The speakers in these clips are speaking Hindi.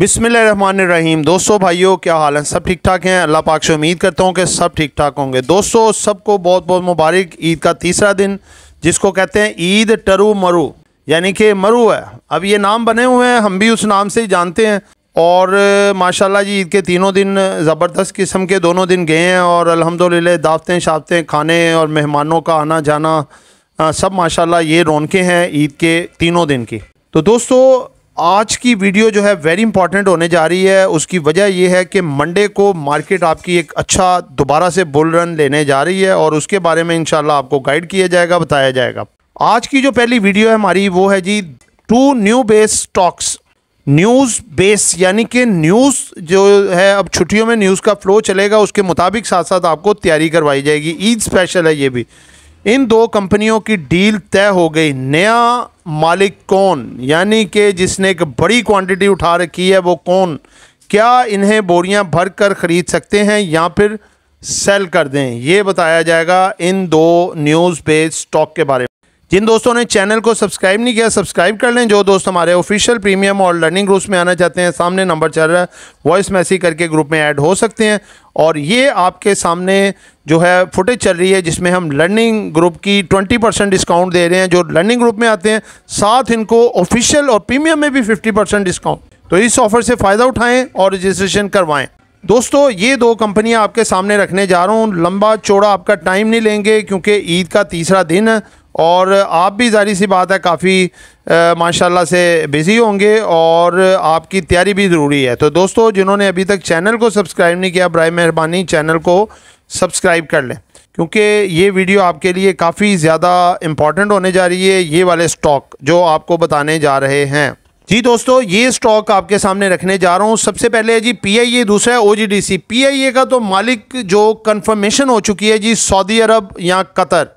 बिसमीम दोस्तों भाइयों क्या हाल है सब ठीक ठाक हैं अल्लाह पाक से उम्मीद करता हूँ कि सब ठीक ठाक होंगे दोस्तों सबको बहुत बहुत मुबारक ईद का तीसरा दिन जिसको कहते हैं ईद टरू मरु यानी कि मरु है अब ये नाम बने हुए हैं हम भी उस नाम से ही जानते हैं और माशाल्लाह जी ईद के तीनों दिन ज़बरदस्त किस्म के दोनों दिन गए हैं और अल्हम्दुलिल्लाह दावतें शावतें खाने और मेहमानों का आना जाना सब माशाल्लाह ये रौनकें हैं ईद के तीनों दिन की तो दोस्तों आज की वीडियो जो है वेरी इंपॉर्टेंट होने जा रही है उसकी वजह यह है कि मंडे को मार्केट आपकी एक अच्छा दोबारा से बुल रन लेने जा रही है और उसके बारे में इंशाल्लाह आपको गाइड किया जाएगा बताया जाएगा आज की जो पहली वीडियो है हमारी वो है जी two new base stocks news base यानी कि न्यूज़ जो है अब छुट्टियों में न्यूज़ का फ्लो चलेगा उसके मुताबिक साथ साथ आपको तैयारी करवाई जाएगी ईद स्पेशल है ये भी इन दो कंपनियों की डील तय हो गई नया मालिक कौन यानी कि जिसने एक बड़ी क्वांटिटी उठा रखी है वो कौन क्या इन्हें बोरियां भर कर ख़रीद सकते हैं या फिर सेल कर दें ये बताया जाएगा इन दो न्यूज़ पे स्टॉक के बारे में जिन दोस्तों ने चैनल को सब्सक्राइब नहीं किया सब्सक्राइब कर लें जो दोस्त हमारे ऑफिशियल प्रीमियम और लर्निंग ग्रुप्स में आना चाहते हैं सामने नंबर चल रहा है वॉइस मैसेज करके ग्रुप में ऐड हो सकते हैं और ये आपके सामने जो है फुटेज चल रही है जिसमें हम लर्निंग ग्रुप की 20 परसेंट डिस्काउंट दे रहे हैं जो लर्निंग ग्रुप में आते हैं साथ इनको ऑफिशियल और प्रीमियम में भी 50 परसेंट डिस्काउंट तो इस ऑफ़र से फ़ायदा उठाएं और रजिस्ट्रेशन करवाएं दोस्तों ये दो कंपनियां आपके सामने रखने जा रहा हूँ लंबा चौड़ा आपका टाइम नहीं लेंगे क्योंकि ईद का तीसरा दिन है और आप भी जारी सी बात है काफ़ी माशाल्लाह से बिज़ी होंगे और आपकी तैयारी भी ज़रूरी है तो दोस्तों जिन्होंने अभी तक चैनल को सब्सक्राइब नहीं किया बर मेहरबानी चैनल को सब्सक्राइब कर लें क्योंकि ये वीडियो आपके लिए काफ़ी ज़्यादा इम्पॉर्टेंट होने जा रही है ये वाले स्टॉक जो आपको बताने जा रहे हैं जी दोस्तों ये स्टॉक आपके सामने रखने जा रहा हूँ सबसे पहले है जी पी दूसरा है ओजीडीसी पीआईए का तो मालिक जो कंफर्मेशन हो चुकी है जी सऊदी अरब या कतर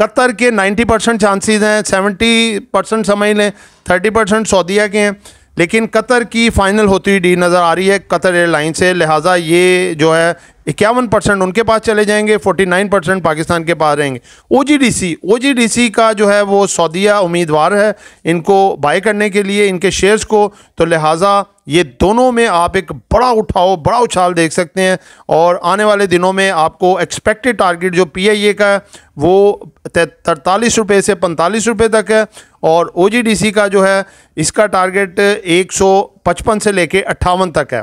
कतर के 90 परसेंट चांसेज हैं 70 परसेंट समझ लें 30 परसेंट सऊदीया के हैं लेकिन कतर की फ़ाइनल होती हुई डी नज़र आ रही है कतर एयरलाइन से लिहाजा ये जो है इक्यावन परसेंट उनके पास चले जाएंगे फोर्टी नाइन परसेंट पाकिस्तान के पास रहेंगे ओ जी डी का जो है वो सऊदिया उम्मीदवार है इनको बाय करने के लिए इनके शेयर्स को तो लिहाजा ये दोनों में आप एक बड़ा उठाओ बड़ा उछाल देख सकते हैं और आने वाले दिनों में आपको एक्सपेक्टेड टारगेट जो पी आई ए का है वो तरतालीस रुपये से पैंतालीस रुपये तक है और ओ जी डी सी का जो है इसका टारगेट एक सौ पचपन से लेके अट्ठावन तक है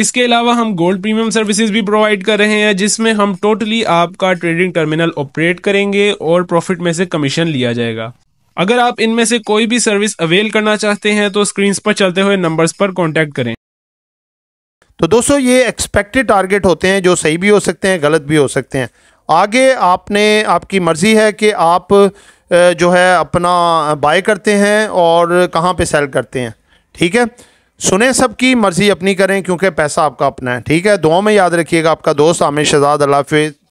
इसके अलावा हम गोल्ड प्रीमियम सर्विसेज भी प्रोवाइड कर रहे हैं जिसमें हम टोटली आपका ट्रेडिंग टर्मिनल ऑपरेट करेंगे और प्रॉफिट में से कमीशन लिया जाएगा अगर आप इनमें से कोई भी सर्विस अवेल करना चाहते हैं तो स्क्रीन पर चलते हुए नंबर्स पर कॉन्टैक्ट करें तो दोस्तों ये एक्सपेक्टेड टारगेट होते हैं जो सही भी हो सकते हैं गलत भी हो सकते हैं आगे आपने आपकी मर्ज़ी है कि आप जो है अपना बाय करते हैं और कहाँ पे सेल करते हैं ठीक है सुने सबकी मर्जी अपनी करें क्योंकि पैसा आपका अपना है ठीक है दुआ में याद रखिएगा आपका दोस्त आमिर शहजाद अल्लाह हाफिज़